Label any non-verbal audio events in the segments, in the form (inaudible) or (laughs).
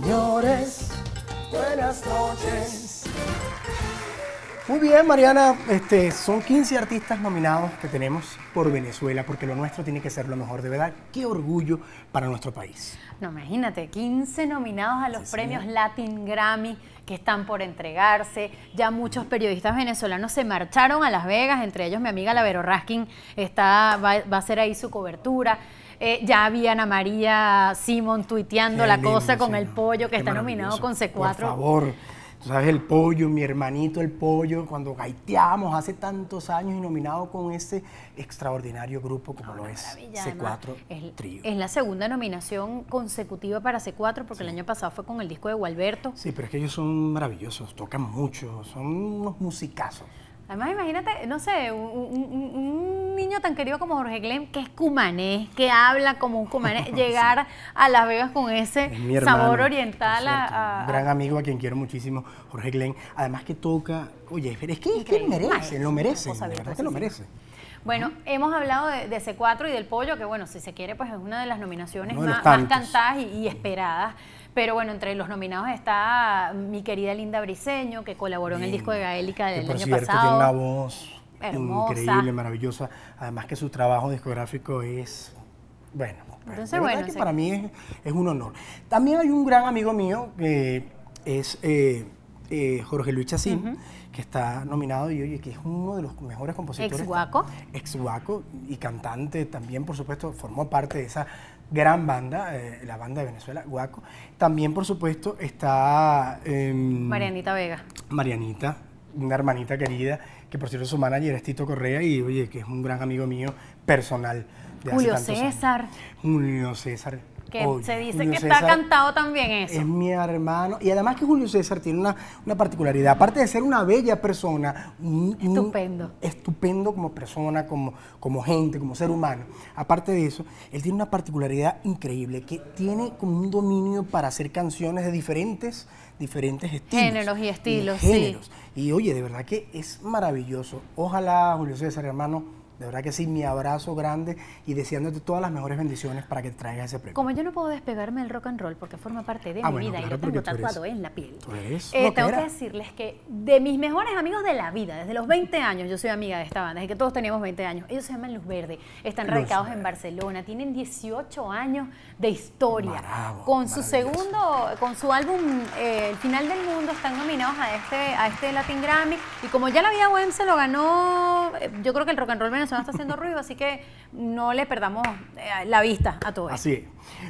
señores, buenas noches. Muy bien, Mariana, este, son 15 artistas nominados que tenemos por Venezuela, porque lo nuestro tiene que ser lo mejor, de verdad. Qué orgullo para nuestro país. No, imagínate, 15 nominados a los premios Latin Grammy que están por entregarse. Ya muchos periodistas venezolanos se marcharon a Las Vegas, entre ellos mi amiga Lavero Raskin está, va, va a hacer ahí su cobertura eh, ya había Ana María Simón tuiteando la cosa con el pollo que está nominado con C4. Por favor. Tú sabes, el pollo, mi hermanito el pollo, cuando gaiteamos hace tantos años y nominado con ese extraordinario grupo como ah, lo es C4 es, Trío. Es la segunda nominación consecutiva para C4 porque el año pasado fue con el disco de Gualberto. Sí, pero es que ellos son maravillosos, tocan mucho, son unos musicazos. Además, imagínate, no sé, un, niño tan querido como Jorge Glenn, que es cumanés, que habla como un cumanés, (laughs) llegar a Las Vegas con ese sabor oriental. A, un gran amigo a quien quiero muchísimo, Jorge Glenn. Además que toca, oye, es que, es que merece, lo merece, la verdad que lo merece. Bueno, hemos hablado de, C4 y del pollo, que bueno, si se quiere, pues es una de las nominaciones más, cantadas y, esperadas. Pero bueno, entre los nominados está mi querida Linda Briseño, que colaboró en el disco de Gaélica del año Tiene una voz increíble, maravillosa. Además que su trabajo discográfico es, bueno, Entonces, bueno para mí es, un honor. También hay un gran amigo mío que es... Eh, eh, Jorge Luis Chacín, que está nominado y oye, que es uno de los mejores compositores. Ex guaco. Ex guaco y cantante también, por supuesto, formó parte de esa gran banda, eh, la banda de Venezuela, Guaco. También, por supuesto, está... Em, Marianita Vega. Marianita, una hermanita querida, que por cierto su manager es Tito Correa y oye, que es un gran amigo mío personal. Julio César. Julio César, que se dice que está cantado también eso. Es mi hermano. Y además que Julio César tiene una, particularidad. Aparte de ser una bella persona, estupendo. estupendo como persona, como, como gente, como ser humano. Aparte de eso, él tiene una particularidad increíble, que tiene como un dominio para hacer canciones de diferentes diferentes estilos. Géneros y estilos, sí. Y oye, de verdad que es maravilloso. Ojalá, Julio César, hermano, de verdad que sí, mi abrazo grande y deseándote todas las mejores bendiciones para que traigas ese premio. Como yo no puedo despegarme del rock and roll porque forma parte de ah, mi vida y lo tengo tatuado en la piel, eh, tengo que decirles que de mis mejores amigos de la vida, desde los 20 años, yo soy amiga de esta banda, desde que todos teníamos 20 años, ellos se llaman Los Verde, están radicados en Barcelona, tienen 18 años de historia. con su segundo, con su álbum eh, El Final del Mundo, están nominados a este, a este Latin Grammy y como ya la vía web se lo ganó eh, yo creo que el rock and roll venezolano está haciendo ruido, así que no le perdamos eh, la vista a todo esto. Así es.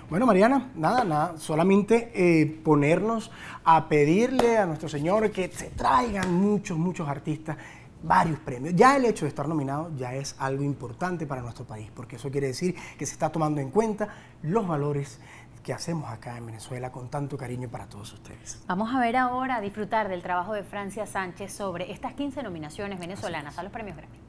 Bueno, Mariana, nada, nada, solamente eh, ponernos a pedirle a nuestro Señor que se traigan muchos, muchos artistas varios premios. Ya el hecho de estar nominado ya es algo importante para nuestro país, porque eso quiere decir que se está tomando en cuenta los valores que hacemos acá en Venezuela con tanto cariño para todos ustedes. Vamos a ver ahora, a disfrutar del trabajo de Francia Sánchez sobre estas 15 nominaciones venezolanas a los premios Grammy.